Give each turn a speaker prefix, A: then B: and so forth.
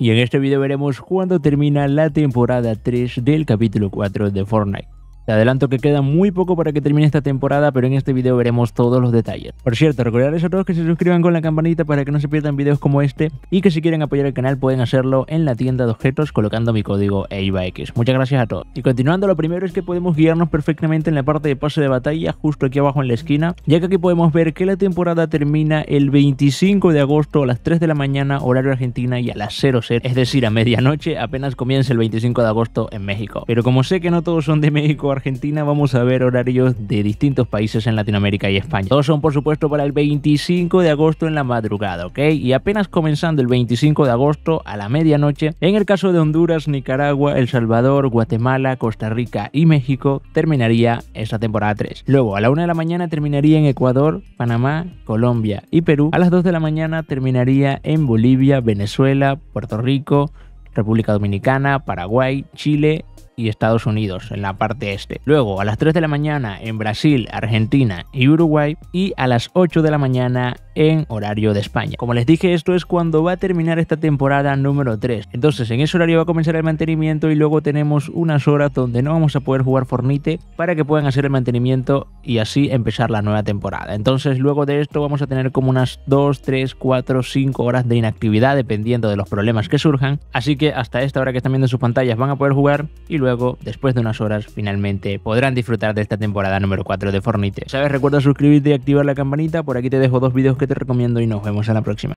A: Y en este video veremos cuándo termina la temporada 3 del capítulo 4 de Fortnite. Te adelanto que queda muy poco para que termine esta temporada, pero en este video veremos todos los detalles. Por cierto, recordarles a todos que se suscriban con la campanita para que no se pierdan videos como este y que si quieren apoyar el canal pueden hacerlo en la tienda de objetos colocando mi código EIVAX. Muchas gracias a todos. Y continuando, lo primero es que podemos guiarnos perfectamente en la parte de pase de batalla, justo aquí abajo en la esquina, ya que aquí podemos ver que la temporada termina el 25 de agosto a las 3 de la mañana, horario argentina, y a las 00, es decir, a medianoche, apenas comienza el 25 de agosto en México. Pero como sé que no todos son de México, Argentina, vamos a ver horarios de distintos países en Latinoamérica y España. Todos son por supuesto para el 25 de agosto en la madrugada, ¿ok? Y apenas comenzando el 25 de agosto a la medianoche, en el caso de Honduras, Nicaragua, El Salvador, Guatemala, Costa Rica y México, terminaría esta temporada 3. Luego, a la 1 de la mañana terminaría en Ecuador, Panamá, Colombia y Perú. A las 2 de la mañana terminaría en Bolivia, Venezuela, Puerto Rico, República Dominicana, Paraguay, Chile y Estados Unidos en la parte este. Luego a las 3 de la mañana en Brasil, Argentina y Uruguay y a las 8 de la mañana en horario de España. Como les dije, esto es cuando va a terminar esta temporada número 3. Entonces, en ese horario va a comenzar el mantenimiento y luego tenemos unas horas donde no vamos a poder jugar Fornite para que puedan hacer el mantenimiento y así empezar la nueva temporada. Entonces, luego de esto vamos a tener como unas 2, 3, 4, 5 horas de inactividad dependiendo de los problemas que surjan. Así que hasta esta hora que están viendo sus pantallas van a poder jugar y luego, después de unas horas, finalmente podrán disfrutar de esta temporada número 4 de Fornite. ¿Sabes? Recuerda suscribirte y activar la campanita. Por aquí te dejo dos vídeos que te recomiendo y nos vemos en la próxima.